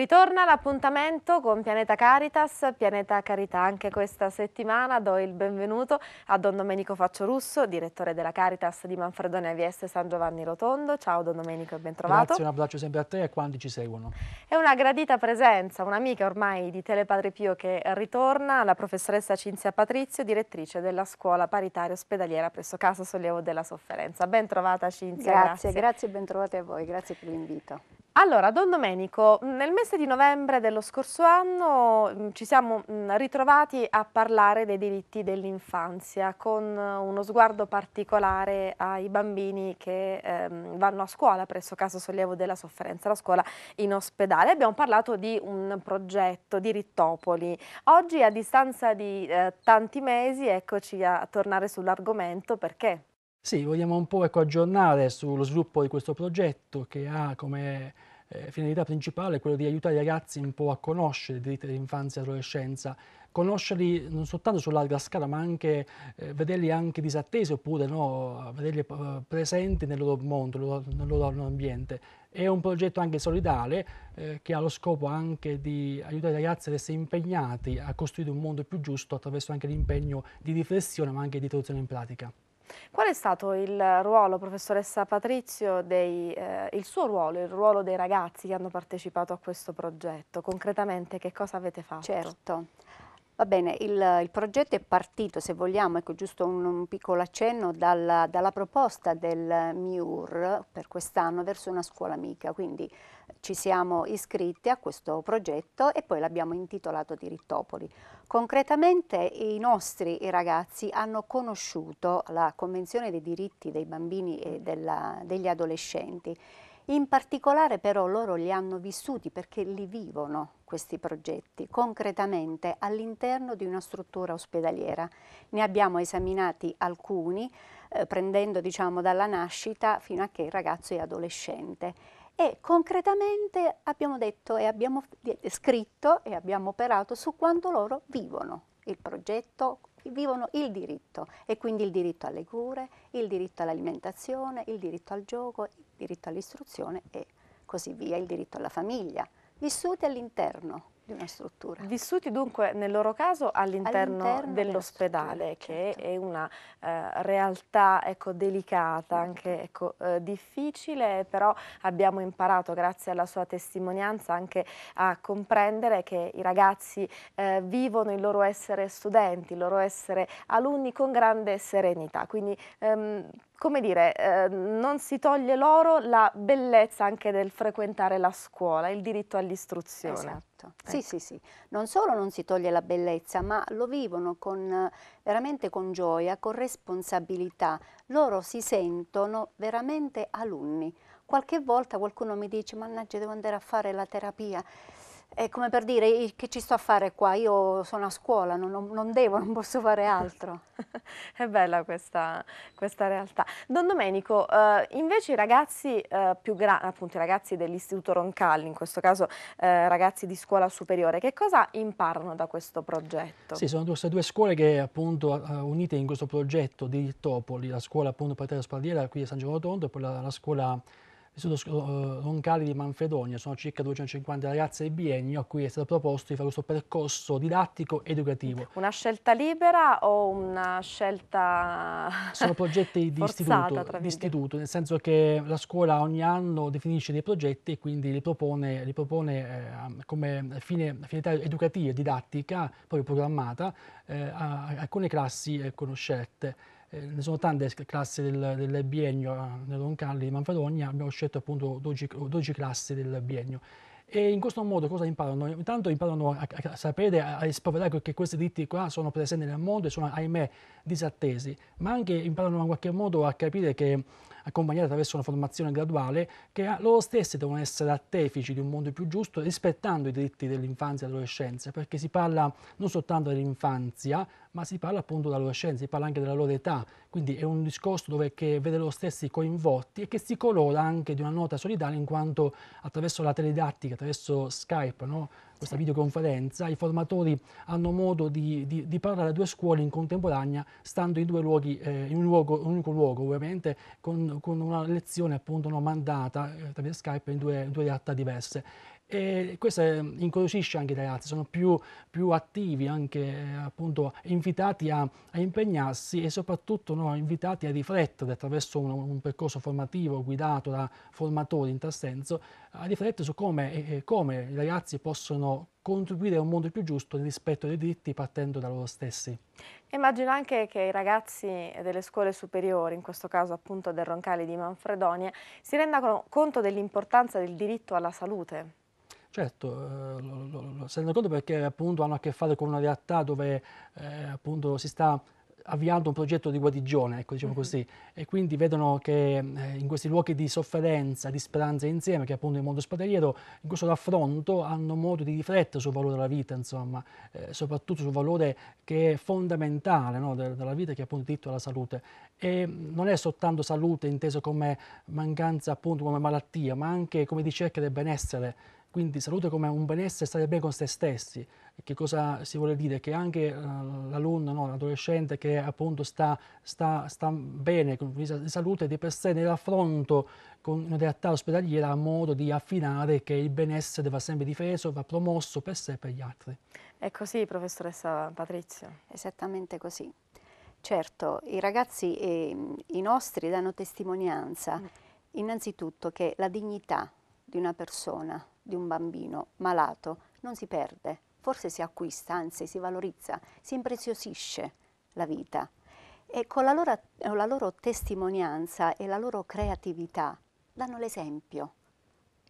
Ritorna l'appuntamento con Pianeta Caritas, Pianeta Carità anche questa settimana. Do il benvenuto a Don Domenico Faccio Russo, direttore della Caritas di Manfredone Avieste San Giovanni Rotondo. Ciao Don Domenico e bentrovato. Grazie, un abbraccio sempre a te e a quanti ci seguono. È una gradita presenza, un'amica ormai di Telepadre Pio che ritorna, la professoressa Cinzia Patrizio, direttrice della scuola paritaria ospedaliera presso Casa Sollievo della Sofferenza. Bentrovata Cinzia. Grazie, grazie, grazie bentrovate a voi, grazie per l'invito. Allora, Don Domenico, mm, nel mese di novembre dello scorso anno mm, ci siamo mm, ritrovati a parlare dei diritti dell'infanzia con eh, uno sguardo particolare ai bambini che ehm, vanno a scuola presso Casa Sollievo della Sofferenza, la scuola in ospedale. Abbiamo parlato di un progetto di Rittopoli. Oggi a distanza di eh, tanti mesi eccoci a tornare sull'argomento perché? Sì, vogliamo un po' ecco, aggiornare sullo sviluppo di questo progetto che ha come eh, finalità principale quello di aiutare i ragazzi un po' a conoscere i diritti dell'infanzia e adolescenza, conoscerli non soltanto su larga scala ma anche eh, vederli anche disattesi oppure no, vederli eh, presenti nel loro mondo, nel loro, nel loro ambiente. È un progetto anche solidale eh, che ha lo scopo anche di aiutare i ragazzi ad essere impegnati a costruire un mondo più giusto attraverso anche l'impegno di riflessione ma anche di traduzione in pratica. Qual è stato il ruolo, professoressa Patrizio, dei, eh, il suo ruolo, il ruolo dei ragazzi che hanno partecipato a questo progetto? Concretamente che cosa avete fatto? Certo. Va bene, il, il, progetto è partito, se vogliamo, ecco giusto un, un piccolo accenno, dalla, dalla, proposta del MIUR per quest'anno verso una scuola amica, quindi eh, ci siamo iscritti a questo progetto e poi l'abbiamo intitolato Dirittopoli. Concretamente i nostri ragazzi hanno conosciuto la Convenzione dei diritti dei bambini e della, degli adolescenti in particolare però loro li hanno vissuti perché li vivono questi progetti concretamente all'interno di una struttura ospedaliera. Ne abbiamo esaminati alcuni eh, prendendo diciamo dalla nascita fino a che il ragazzo è adolescente e concretamente abbiamo detto e abbiamo scritto e abbiamo operato su quanto loro vivono il progetto vivono il diritto e quindi il diritto alle cure, il diritto all'alimentazione, il diritto al gioco, il diritto all'istruzione e così via, il diritto alla famiglia, vissuti all'interno di una struttura. Vissuti dunque nel loro caso all'interno, all'interno dell'ospedale, che certo. è una eh, realtà ecco, delicata, anche ecco, eh, difficile, però abbiamo imparato grazie alla sua testimonianza anche a comprendere che i ragazzi eh, vivono il loro essere studenti, il loro essere alunni con grande serenità. Quindi ehm, come dire, eh, non si toglie loro la bellezza anche del frequentare la scuola, il diritto all'istruzione. Esatto. Ecco. Sì, sì, sì. Non solo non si toglie la bellezza, ma lo vivono con, veramente con gioia, con responsabilità. Loro si sentono veramente alunni. Qualche volta qualcuno mi dice, mannaggia, devo andare a fare la terapia è come per dire che ci sto a fare qua, io sono a scuola, non, non devo, non posso fare altro. è bella questa, questa, realtà. Don Domenico, eh, invece i ragazzi eh, più grandi, appunto i ragazzi dell'Istituto Roncalli, in questo caso eh, ragazzi di scuola superiore, che cosa imparano da questo progetto? Sì, sono queste due scuole che appunto unite in questo progetto di Topoli, la scuola appunto Patera Spardiera qui a San Giovanni Tondo e poi la, la scuola l'Istituto Roncali eh, di Manfredonia, sono circa 250 ragazze di biennio a cui è stato proposto di fare questo percorso didattico educativo. Una scelta libera o una scelta Sono progetti di, istituto, di istituto, nel senso che la scuola ogni anno definisce dei progetti e quindi li propone, li propone eh, come fine, finalità educativa e didattica, poi programmata, eh, a, a alcune classi eh, conoscette eh, ne sono tante classi del, del biennio nel eh, Roncalli di Manfredonia, abbiamo scelto appunto 12, 12 classi del biennio. E in questo modo cosa imparano? Intanto imparano a, a sapere, a, a rispoverare che questi diritti qua sono presenti nel mondo e sono, ahimè, disattesi, ma anche imparano in qualche modo a capire che accompagnati attraverso una formazione graduale, che loro stessi devono essere artefici di un mondo più giusto, rispettando i diritti dell'infanzia e dell'adolescenza, perché si parla non soltanto dell'infanzia, ma si parla appunto dell'adolescenza, si parla anche della loro età, quindi è un discorso dove che vede loro stessi coinvolti e che si colora anche di una nota solidale in quanto attraverso la teledattica, attraverso Skype, no? questa videoconferenza, i formatori hanno modo di, di, di parlare a due scuole in contemporanea, stando in due luoghi, eh, in, un luogo, un unico luogo, ovviamente con, con una lezione appunto no, mandata eh, tramite Skype in due, in due realtà diverse. E questo incuriosisce anche i ragazzi, sono più, più attivi, anche eh, appunto invitati a, a impegnarsi e soprattutto no, invitati a riflettere attraverso un, un, percorso formativo guidato da formatori in tal senso, a riflettere su come, eh, eh come i ragazzi possono contribuire a un mondo più giusto nel rispetto dei diritti partendo da loro stessi. Immagino anche che i ragazzi delle scuole superiori, in questo caso appunto del Roncali di Manfredonia, si rendano conto dell'importanza del diritto alla salute. Certo, eh, lo, se ne conto perché appunto hanno a che fare con una realtà dove eh, appunto si sta avviando un progetto di guarigione, ecco, diciamo uh mm-hmm. -huh. così, e quindi vedono che eh, in questi luoghi di sofferenza, di speranza insieme, che è appunto il mondo ospedaliero, in questo raffronto hanno modo di riflettere sul valore della vita, insomma, eh, soprattutto sul valore che è fondamentale no, de della vita, che è appunto il diritto alla salute. E non è soltanto salute intesa come mancanza, appunto come malattia, ma anche come ricerca del benessere quindi salute come un benessere, stare bene con se stessi. Che cosa si vuole dire? Che anche uh, l'alunno, no, l'adolescente che appunto sta, sta, sta bene con di salute, di per sé nell'affronto con una realtà ospedaliera ha modo di affinare che il benessere va sempre difeso, va promosso per sé e per gli altri. È così, professoressa Patrizia? Esattamente così. Certo, i ragazzi, eh, i nostri, danno testimonianza mm. innanzitutto che la dignità di una persona di un bambino malato non si perde, forse si acquista, anzi si valorizza, si impreziosisce la vita. E con la loro, la loro testimonianza e la loro creatività danno l'esempio.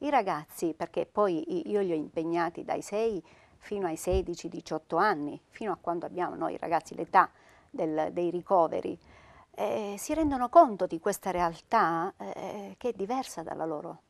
I ragazzi, perché poi io li ho impegnati dai 6 fino ai 16-18 anni, fino a quando abbiamo noi ragazzi l'età dei ricoveri, eh, si rendono conto di questa realtà eh, che è diversa dalla loro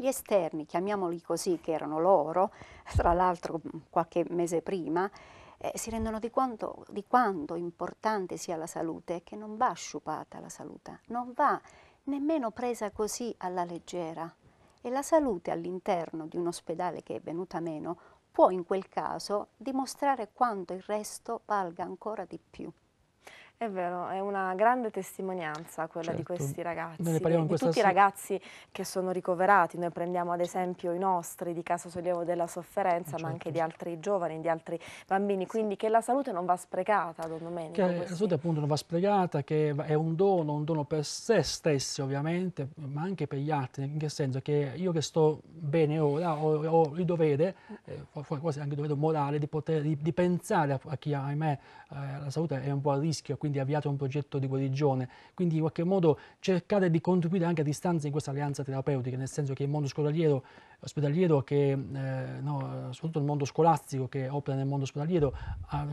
gli esterni, chiamiamoli così, che erano loro, tra l'altro qualche mese prima, eh, si rendono di, quanto, di quanto importante sia la salute che non va sciupata la salute, non va nemmeno presa così alla leggera. E la salute all'interno di un ospedale che è venuta meno può in quel caso dimostrare quanto il resto valga ancora di più. È vero, è una grande testimonianza quella certo. di questi ragazzi, di, di tutti i ragazzi che sono ricoverati. Noi prendiamo ad esempio i nostri di Casa Sollievo della Sofferenza, certo. ma anche di certo. altri giovani, di altri bambini. Quindi che la salute non va sprecata, Don Domenico. Che la salute appunto non va sprecata, che è un dono, un dono per se stessi ovviamente, ma anche per gli altri. In che senso? Che io che sto bene ora ho, ho il dovere, eh, forse anche il dovere morale, di, poter, di, di pensare a, a chi ahimè eh, la salute è un po' a rischio, quindi quindi avviato un progetto di guarigione, quindi in qualche modo cercare di contribuire anche a distanza in questa alleanza terapeutica, nel senso che il mondo scolariero ospedaliero che, eh, no, soprattutto il mondo scolastico che opera nel mondo ospedaliero,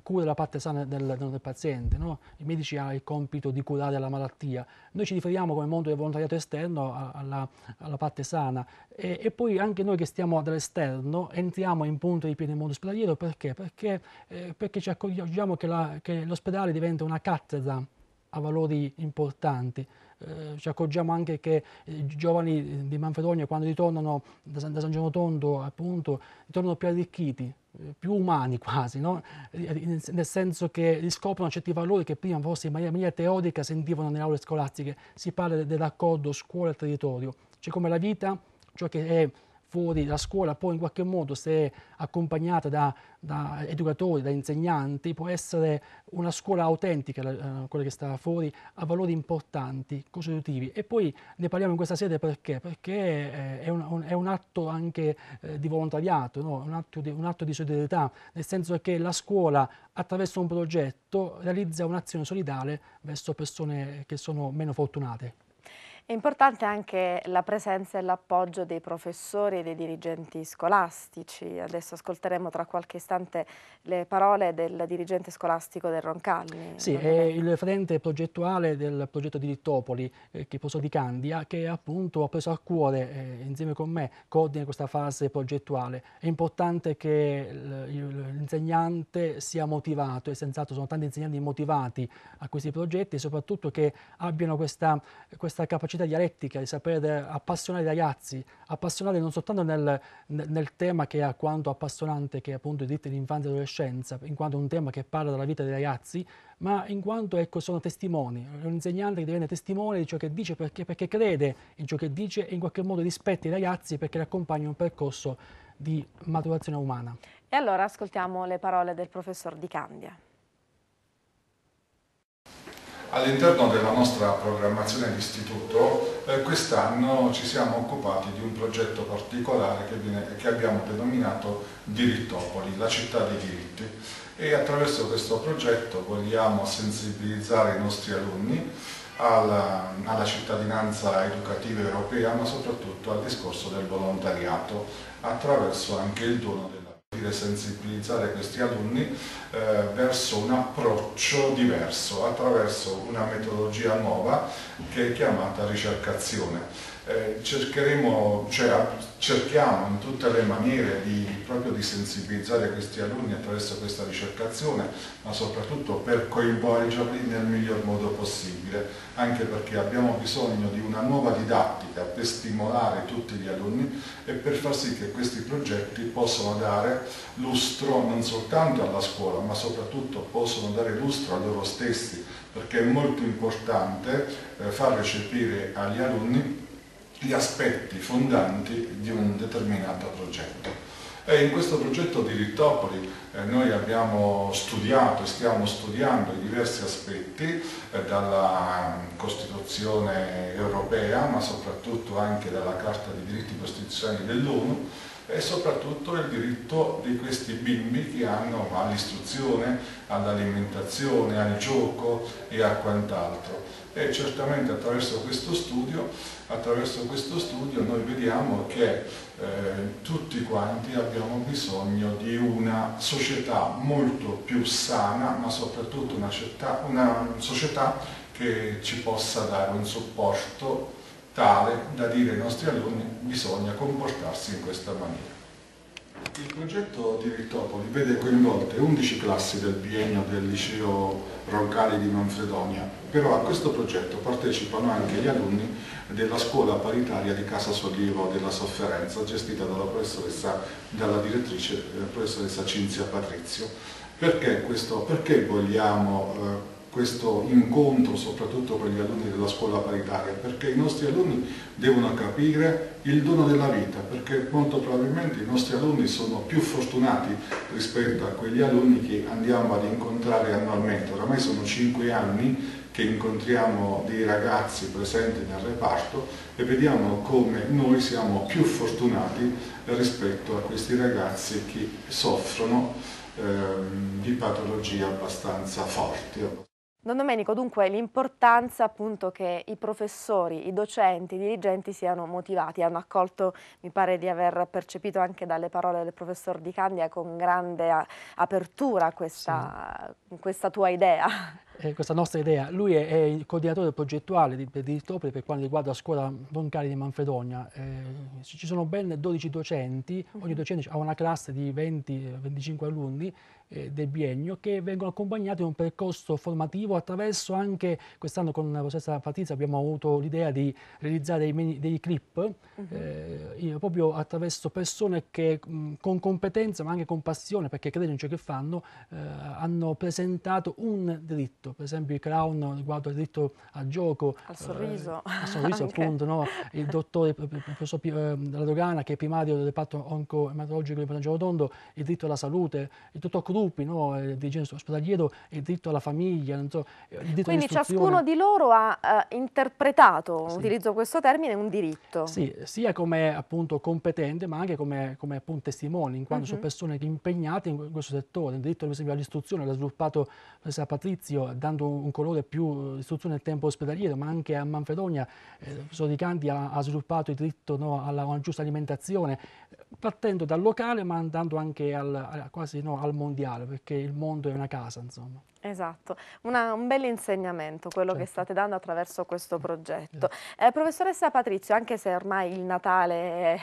cura la parte sana del, del paziente, no? i medici hanno il compito di curare la malattia, noi ci riferiamo come mondo del volontariato esterno alla, alla parte sana e, e, poi anche noi che stiamo dall'esterno entriamo in punto di piedi nel mondo ospedaliero perché? Perché, eh, perché ci accorgiamo che l'ospedale diventa una cattedra a valori importanti. Eh, ci accorgiamo anche che i giovani di Manfredonia quando ritornano da San, da Tondo appunto ritornano più arricchiti, eh, più umani quasi, no? Eh, nel senso che riscoprono certi valori che prima forse in maniera, in maniera teorica sentivano nelle aule scolastiche. Si parla dell'accordo scuola-territorio, cioè come la vita, ciò che è fuori da scuola, poi in qualche modo se accompagnata da, da educatori, da insegnanti, può essere una scuola autentica, eh, quella che sta fuori, a valori importanti, costitutivi. E poi ne parliamo in questa sede perché? Perché eh, è, un, un, è, un, atto anche eh, di volontariato, no? un, atto di, un atto di solidarietà, nel senso che la scuola attraverso un progetto realizza un'azione solidale verso persone che sono meno fortunate. È importante anche la presenza e l'appoggio dei professori e dei dirigenti scolastici. Adesso ascolteremo tra qualche istante le parole del dirigente scolastico del Roncalli. Sì, è il frente progettuale del progetto di Littopoli, eh, che posso di Candia, che appunto ha preso a cuore, eh, insieme con me, coordina questa fase progettuale. È importante che l'insegnante sia motivato, e senz'altro sono tanti insegnanti motivati a questi progetti, e soprattutto che abbiano questa, questa capacità capacità dialettica, di sapere appassionare i ragazzi, appassionare non soltanto nel, nel tema che è quanto appassionante, che è appunto i diritti dell'infanzia e dell'adolescenza, in quanto è un tema che parla della vita dei ragazzi, ma in quanto ecco, sono testimoni, un insegnante che diventa testimone di ciò che dice perché, perché crede in ciò che dice e in qualche modo rispetta i ragazzi perché li accompagna in un percorso di maturazione umana. E allora ascoltiamo le parole del professor Di Candia. All'interno della nostra programmazione d'istituto eh, quest'anno ci siamo occupati di un progetto particolare che, viene, che abbiamo denominato Dirittopoli, la città dei diritti e attraverso questo progetto vogliamo sensibilizzare i nostri alunni alla, alla, cittadinanza educativa europea ma soprattutto al discorso del volontariato attraverso anche il dono del sensibilizzare questi alunni eh, verso un approccio diverso attraverso una metodologia nuova che è chiamata ricercazione. Eh, cercheremo, cioè, cerchiamo in tutte le maniere di, proprio di sensibilizzare questi alunni attraverso questa ricercazione, ma soprattutto per coinvolgerli nel miglior modo possibile, anche perché abbiamo bisogno di una nuova didattica per stimolare tutti gli alunni e per far sì che questi progetti possano dare lustro non soltanto alla scuola, ma soprattutto possono dare lustro a loro stessi, perché è molto importante eh, far recepire agli alunni gli aspetti fondanti di un determinato progetto. E in questo progetto di Rittopoli eh, noi abbiamo studiato e stiamo studiando i diversi aspetti, eh, dalla Costituzione europea, ma soprattutto anche dalla Carta dei diritti costituzionali dell'ONU, e soprattutto il diritto di questi bimbi che hanno all'istruzione, all'alimentazione, al gioco e a quant'altro e certamente attraverso questo studio, attraverso questo studio noi vediamo che eh, tutti quanti abbiamo bisogno di una società molto più sana, ma soprattutto una, città, una società che ci possa dare un supporto tale da dire ai nostri alunni bisogna comportarsi in questa maniera. Il progetto di Rittopoli vede coinvolte 11 classi del biennio del liceo Roncali di Manfredonia, però a questo progetto partecipano anche gli alunni della scuola paritaria di Casa Sollievo della Sofferenza, gestita dalla, dalla direttrice eh, professoressa Cinzia Patrizio. Perché, questo, perché vogliamo eh, questo incontro soprattutto con gli alunni della scuola paritaria perché i nostri alunni devono capire il dono della vita perché molto probabilmente i nostri alunni sono più fortunati rispetto a quegli alunni che andiamo ad incontrare annualmente oramai sono cinque anni che incontriamo dei ragazzi presenti nel reparto e vediamo come noi siamo più fortunati rispetto a questi ragazzi che soffrono ehm, di patologie abbastanza forti. Don Domenico, dunque l'importanza appunto che i professori, i docenti, i dirigenti siano motivati, hanno accolto, mi pare di aver percepito anche dalle parole del professor Di Candia con grande apertura questa, sì. questa tua idea eh, questa nostra idea. Lui è, è il coordinatore progettuale di, di Distopoli per quanto riguarda la scuola Roncari di Manfredonia. Eh, ci sono ben 12 docenti, ogni mhm. docente ha una classe di 20-25 eh, alunni eh, del biennio che vengono accompagnati in un percorso formativo attraverso anche, quest'anno con la professoressa Patrizia abbiamo avuto l'idea di realizzare dei, mini, dei clip mhm. eh, proprio attraverso persone che mh, con competenza ma anche con passione, perché credono in ciò che fanno, eh, hanno presentato un diritto diritto, per esempio i clown riguardo il diritto al gioco, al sorriso, eh, al sorriso appunto, no? il dottore il professor eh, della Dogana che è primario del reparto oncoematologico di Pietro Tondo, il diritto alla salute, il dottor Cruppi, no? Eh, il dirigente ospedaliero, il diritto alla famiglia, so, eh, il Quindi ciascuno di loro ha eh, interpretato, sì. utilizzo questo termine, un diritto. Sì, sia come appunto competente ma anche come, come appunto testimoni, in quanto uh -huh. sono persone impegnate in questo settore, il diritto all'istruzione l'ha sviluppato professor Patrizio dando un colore più eh, istruzione nel tempo ospedaliero, ma anche a Manfredonia il eh, Sodicanti ha, ha, sviluppato il diritto no, alla, alla, giusta alimentazione, partendo dal locale ma andando anche al, quasi no, al mondiale, perché il mondo è una casa. Insomma. Esatto, Una, un bel insegnamento quello certo. che state dando attraverso questo mm. progetto. Eh, professoressa Patrizio, anche se ormai il Natale è,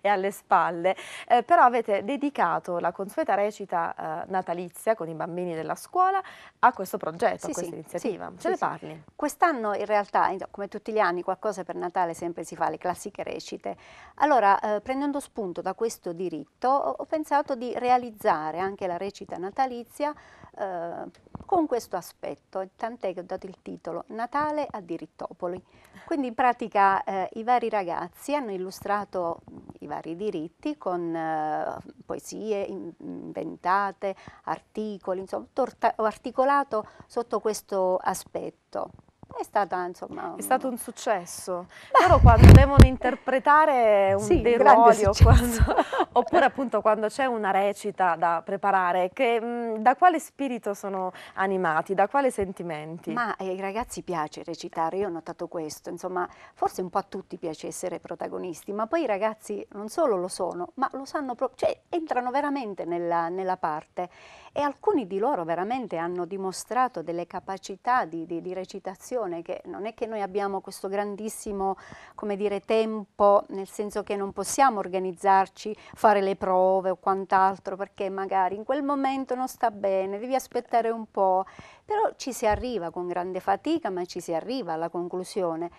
è alle spalle, eh, però avete dedicato la consueta recita eh, natalizia con i bambini della scuola a questo progetto, sì, a questa sì, iniziativa. Sì, Ce ne parli? Sì. Quest'anno in realtà, come tutti gli anni, qualcosa per Natale sempre si fa, le classiche recite. Allora, eh, prendendo spunto da questo diritto, ho pensato di realizzare anche la recita natalizia eh, con questo aspetto, tant'è che ho dato il titolo Natale a Dirittopoli. Quindi in pratica eh, i vari ragazzi hanno illustrato mm, i vari diritti con eh, poesie inventate, articoli, insomma, tutto articolato sotto questo aspetto. È, stata, insomma, è stato un successo. Ma... Loro quando devono interpretare un sì, delirio, quando... oppure appunto quando c'è una recita da preparare, che, da quale spirito sono animati, da quali sentimenti? Ma eh, ai ragazzi piace recitare, io ho notato questo, insomma forse un po' a tutti piace essere protagonisti, ma poi i ragazzi non solo lo sono, ma lo sanno proprio, cioè entrano veramente nella, nella parte e alcuni di loro veramente hanno dimostrato delle capacità di, di, di recitazione situazione che non è che noi abbiamo questo grandissimo dire, tempo, nel senso che non possiamo organizzarci, fare le prove o quant'altro, perché magari in quel momento non sta bene, devi aspettare un po', però ci si arriva con grande fatica, ma ci si arriva alla conclusione.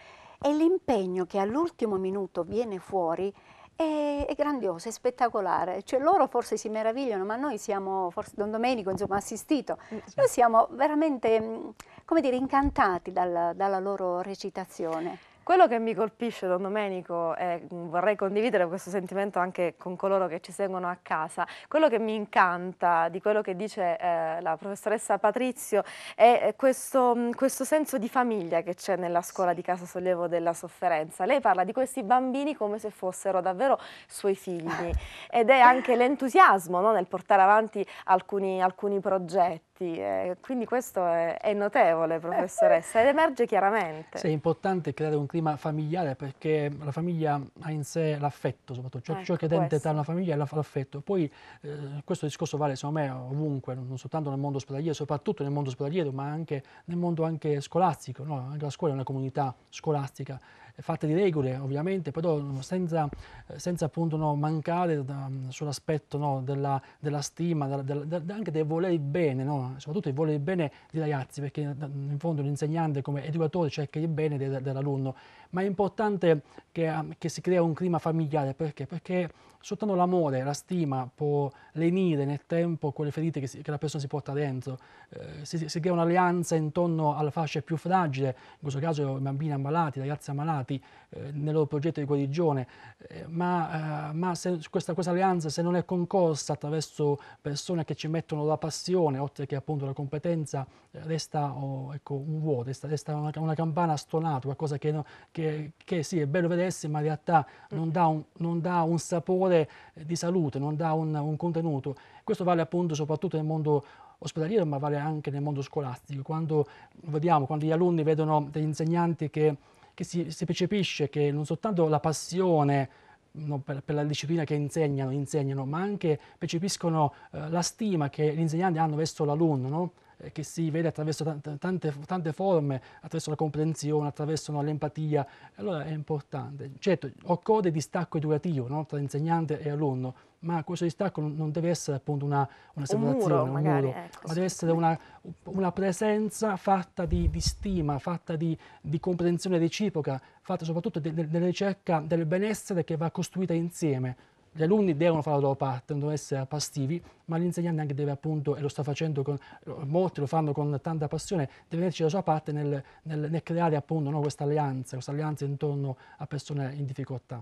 E l'impegno che all'ultimo minuto viene fuori è, è grandiosa, è spettacolare. Cioè, loro forse si meravigliano, ma noi siamo, forse Don Domenico insomma, assistito, mm, noi siamo veramente, mm, come dire, incantati dal, dalla loro recitazione. Quello che mi colpisce, Don Domenico, e mm, vorrei condividere questo sentimento anche con coloro che ci seguono a casa, quello che mi incanta di quello che dice eh, la professoressa Patrizio è eh, questo, mm, questo senso di famiglia che c'è nella scuola di Casa Sollievo della Sofferenza. Lei parla di questi bambini come se fossero davvero suoi figli ed è anche l'entusiasmo no, nel portare avanti alcuni, alcuni progetti effetti, eh, quindi questo è, è, notevole professoressa ed emerge chiaramente. Sì, è importante creare un clima familiare perché la famiglia ha in sé l'affetto, soprattutto ciò, ecco ciò che dente tra una famiglia è l'affetto. Poi eh, questo discorso vale secondo me ovunque, non soltanto nel mondo ospedaliero, soprattutto nel mondo ospedaliero, ma anche nel mondo anche scolastico, no? anche la scuola è una comunità scolastica fatte di regole ovviamente, però mm, senza, eh, senza appunto no, mancare da, mm, sull'aspetto no, della, della, stima, della, della, anche del voler bene, no? soprattutto il voler bene dei ragazzi, perché mm, in fondo l'insegnante come educatore cerca il bene dell'alunno ma è importante che, um, che si crea un clima familiare, perché? Perché soltanto l'amore, la stima può lenire nel tempo quelle ferite che, si, che la persona si porta dentro, eh, si, si, crea un'alleanza intorno alla fascia più fragile, in questo caso i bambini ammalati, i ragazzi ammalati, eh, nel loro progetto di guarigione, eh, ma, eh, ma se, questa, questa, alleanza se non è concorsa attraverso persone che ci mettono la passione, oltre che appunto la competenza, eh, resta oh, ecco, un vuoto, resta, resta una, una, campana stonata, qualcosa che, no, che che, che, sì è bello vedersi ma in realtà non dà un, non dà un sapore eh, di salute, non dà un, un contenuto. Questo vale appunto soprattutto nel mondo ospedaliero ma vale anche nel mondo scolastico. Quando vediamo, quando gli alunni vedono degli insegnanti che, che si, si, percepisce che non soltanto la passione no, per, per, la disciplina che insegnano, insegnano ma anche percepiscono eh, la stima che gli insegnanti hanno verso l'alunno, no? Eh, che si vede attraverso tante, tante, tante, forme, attraverso la comprensione, attraverso no, l'empatia, allora è importante. Certo, occorre distacco educativo no, tra insegnante e alunno, ma questo distacco non deve essere appunto una, una separazione, un muro, un magari, muro ecco, ma deve essere una, una, presenza fatta di, di stima, fatta di, di, comprensione reciproca, fatta soprattutto della de, de ricerca del benessere che va costruita insieme gli alunni devono fare la loro parte, non devono essere passivi, ma l'insegnante anche deve appunto, e lo sta facendo con, molti lo fanno con tanta passione, deve metterci la sua parte nel, nel, nel creare appunto no, questa alleanza, questa alleanza intorno a persone in difficoltà.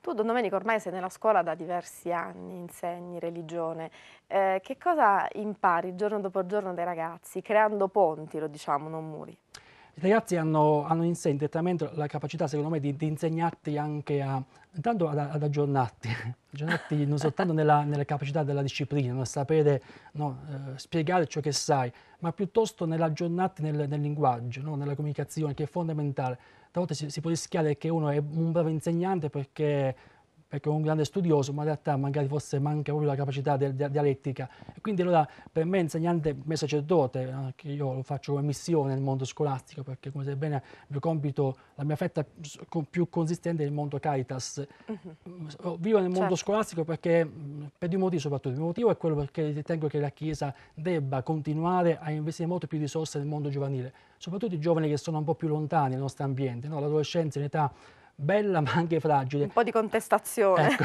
Tu, Don Domenico, ormai sei nella scuola da diversi anni, insegni religione. Eh, che cosa impari giorno dopo giorno dai ragazzi, creando ponti, lo diciamo, non muri? I ragazzi hanno, hanno in sé direttamente la capacità, secondo me, di, di insegnarti anche a, intanto ad, ad aggiornarti, aggiornarti non soltanto nella, nella, capacità della disciplina, nel sapere no, eh, spiegare ciò che sai, ma piuttosto nell'aggiornarti nel, nel, linguaggio, no, nella comunicazione, che è fondamentale. Talvolta si, si può rischiare che uno è un bravo insegnante perché perché è un grande studioso, ma in realtà magari forse manca proprio la capacità di, di, dialettica. E quindi allora per me insegnante, me sacerdote, anche io lo faccio come missione nel mondo scolastico, perché come sai bene il mio compito, la mia fetta più consistente è il mondo caritas. Uh-huh. Vivo nel mondo certo. scolastico perché, mm, per due motivi soprattutto, il mio motivo è quello perché ritengo che la Chiesa debba continuare a investire molto più risorse nel mondo giovanile, soprattutto i giovani che sono un po' più lontani dal nostro ambiente, no? l'adolescenza in età bella ma anche fragile. Un po' di contestazione. Ecco,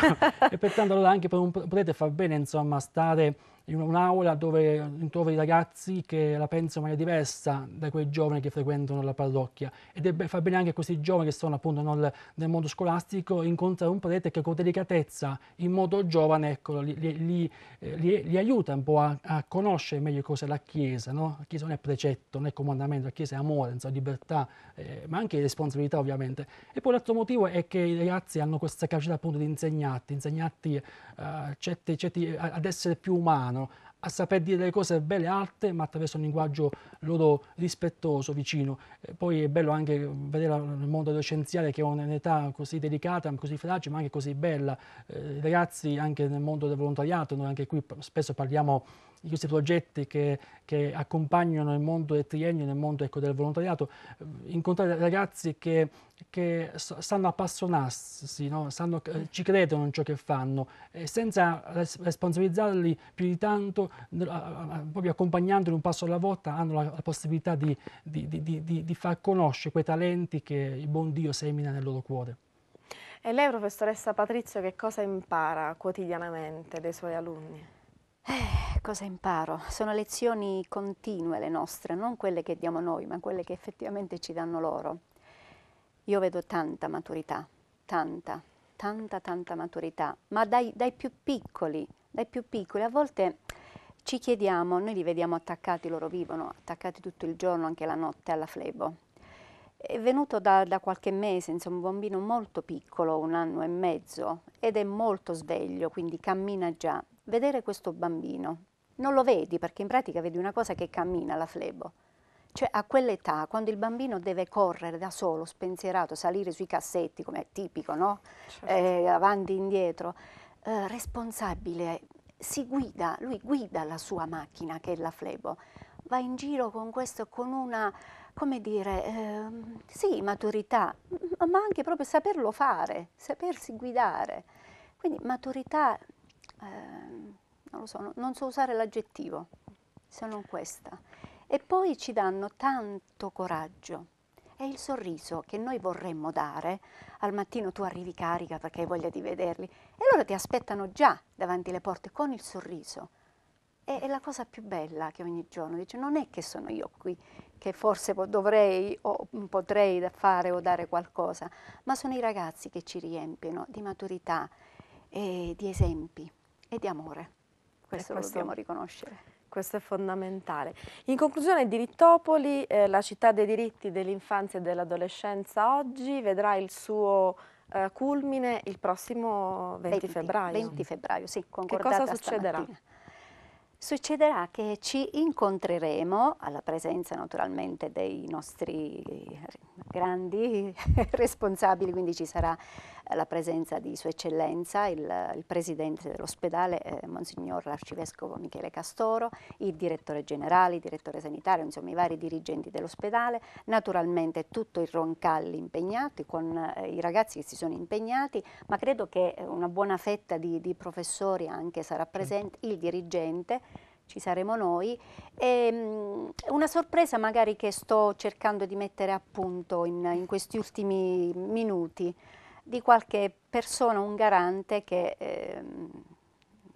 e pertanto allora anche per un, potete far bene insomma stare in un'aula dove trovi ragazzi che la pensano in maniera diversa da quei giovani che frequentano la parrocchia ed è, fa bene anche a questi giovani che sono appunto nel, nel mondo scolastico incontrare un prete che con delicatezza, in modo giovane, ecco, li, li, li, eh, li, aiuta un po' a, a conoscere meglio cosa è la Chiesa, no? la Chiesa non è precetto, non è comandamento, la Chiesa è amore, insomma, libertà, eh, ma anche responsabilità ovviamente. E poi l'altro motivo è che i ragazzi hanno questa capacità appunto di insegnarti, insegnarti uh, certi, certi, ad essere più umani, umano, a saper dire le cose belle e alte, ma attraverso un linguaggio loro rispettoso, vicino. E poi è bello anche vedere nel mondo adolescenziale che è un'età così delicata, così fragile, ma anche così bella. Eh, I eh, ragazzi anche nel mondo del volontariato, noi anche qui spesso parliamo di questi progetti che, che, accompagnano il mondo del triennio, nel mondo ecco, del volontariato, eh, incontrare ragazzi che, che sanno appassionarsi, no? sanno, ci credono in ciò che fanno, e senza responsabilizzarli più di tanto, proprio accompagnandoli un passo alla volta, hanno la, la possibilità di, di, di, di far conoscere quei talenti che il buon Dio semina nel loro cuore. E lei, professoressa Patrizio, che cosa impara quotidianamente dai suoi alunni? Eh, cosa imparo? Sono lezioni continue le nostre, non quelle che diamo noi, ma quelle che effettivamente ci danno loro. Io vedo tanta maturità, tanta, tanta, tanta maturità, ma dai, dai più piccoli, dai più piccoli. A volte ci chiediamo, noi li vediamo attaccati, loro vivono attaccati tutto il giorno, anche la notte alla flebo. È venuto da, da qualche mese, insomma, un bambino molto piccolo, un anno e mezzo, ed è molto sveglio, quindi cammina già vedere questo bambino. Non lo vedi perché in pratica vedi una cosa che cammina, la flebo. Cioè a quell'età, quando il bambino deve correre da solo, spensierato, salire sui cassetti, come è tipico, no? Certo. Eh, avanti e indietro, eh, responsabile, si guida, lui guida la sua macchina che è la flebo. Va in giro con questo, con una, come dire, eh, sì, maturità, ma anche proprio saperlo fare, sapersi guidare. Quindi maturità Ehm, non lo so, non so usare l'aggettivo se non questa. E poi ci danno tanto coraggio. È il sorriso che noi vorremmo dare. Al mattino tu arrivi carica perché hai voglia di vederli e loro ti aspettano già davanti le porte con il sorriso. E, è la cosa più bella che ogni giorno dice, non è che sono io qui che forse dovrei o potrei fare o dare qualcosa, ma sono i ragazzi che ci riempiono di maturità e di esempi e di amore. Questo, questo lo dobbiamo riconoscere. Questo è fondamentale. In conclusione, Dirittopoli, eh, la città dei diritti dell'infanzia e dell'adolescenza oggi, vedrà il suo eh, culmine il prossimo 20, 20, febbraio. 20 febbraio, sì, concordata Che cosa succederà? Stamattina. Succederà che ci incontreremo, alla presenza naturalmente dei nostri grandi responsabili, quindi ci sarà eh, la presenza di Sua Eccellenza, il, il presidente dell'ospedale, eh, Monsignor Arcivescovo Michele Castoro, il direttore generale, il direttore sanitario, insomma i vari dirigenti dell'ospedale, naturalmente tutto il Roncalli impegnato, con eh, i ragazzi che si sono impegnati, ma credo che eh, una buona fetta di, di professori anche sarà presente, il dirigente, ci saremo noi. E, ehm, una sorpresa magari che sto cercando di mettere a punto in, in questi ultimi minuti di qualche persona, un garante che ehm,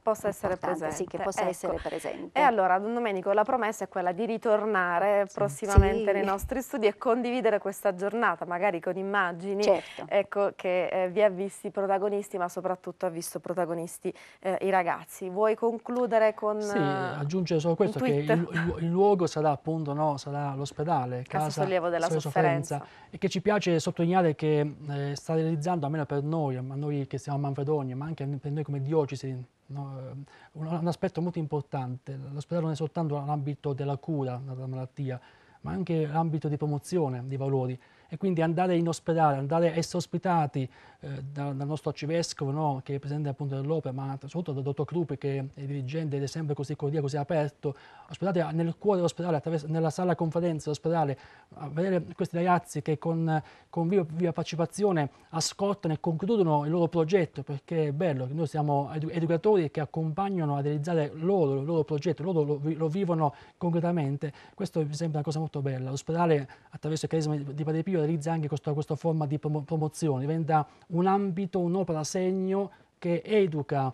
possa essere presente. Sì, che possa ecco. essere presente. E allora, Don Domenico, la promessa è quella di ritornare sì. prossimamente sì. nei nostri studi e condividere questa giornata, magari con immagini, certo. ecco, che eh, vi ha visti protagonisti, ma soprattutto ha visto protagonisti eh, i ragazzi. Vuoi concludere con... Sì, eh, aggiungere solo questo, che il, il, luogo sarà appunto, no, l'ospedale, casa, casa sollievo della sofferenza. sofferenza. E che ci piace sottolineare che eh, sta realizzando, almeno per noi, ma noi che siamo a Manfredonia, ma anche per noi come diocesi, No, eh, un, aspetto molto importante, l'ospedale non è soltanto l'ambito della cura della malattia, ma anche l'ambito di promozione di valori e quindi andare in ospedale, andare a essere ospitati eh, dal, dal nostro arcivescovo, no? che è presidente appunto dell'Opera, ma soprattutto dal dottor Krupp, che è dirigente ed è sempre così cordia, così aperto. Ospedate nel cuore dell'ospedale, nella sala conferenza dell'ospedale, a vedere questi ragazzi che con, con viva, viva partecipazione ascoltano e concludono il loro progetto, perché è bello che noi siamo edu educatori che accompagnano a realizzare loro, il loro progetto, loro lo, lo vivono concretamente. Questo mi sembra una cosa molto bella. L'ospedale, attraverso il carisma di Padre Pio, realizza anche questa, questa forma di promozione, diventa un ambito, un'opera segno che educa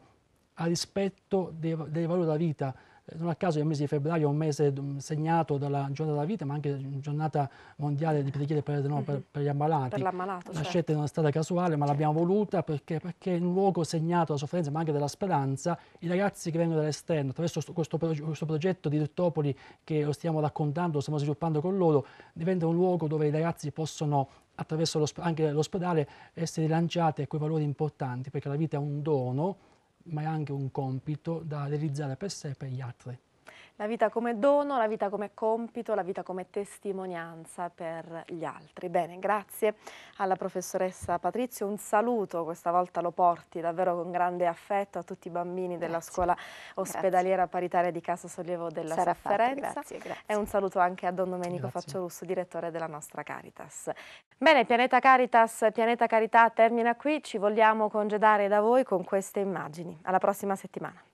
al rispetto dei, dei valori della vita, eh, non a caso il mese di febbraio è un mese mm, segnato dalla giornata della vita, ma anche giornata mondiale di preghiere per, no, per, mhm. per gli ammalati. Per l'ammalato, La certo. scelta non è stata casuale, ma certo. l'abbiamo voluta perché, perché è un luogo segnato dalla sofferenza, ma anche dalla speranza. I ragazzi che vengono dall'esterno, attraverso questo, questo progetto di Rittopoli che lo stiamo raccontando, lo stiamo sviluppando con loro, diventa un luogo dove i ragazzi possono attraverso anche l'ospedale essere lanciati a quei valori importanti, perché la vita è un dono, ma è anche un compito da realizzare per sé e per gli altri la vita come dono, la vita come compito, la vita come testimonianza per gli altri. Bene, grazie alla professoressa Patrizio, un saluto, questa volta lo porti davvero con grande affetto a tutti i bambini della grazie. scuola ospedaliera grazie. paritaria di Casa Sollievo della Sarà Sofferenza fatto, grazie, grazie. e un saluto anche a Don Domenico Facciolusso, direttore della nostra Caritas. Bene, Pianeta Caritas, Pianeta Carità termina qui, ci vogliamo congedare da voi con queste immagini. Alla prossima settimana.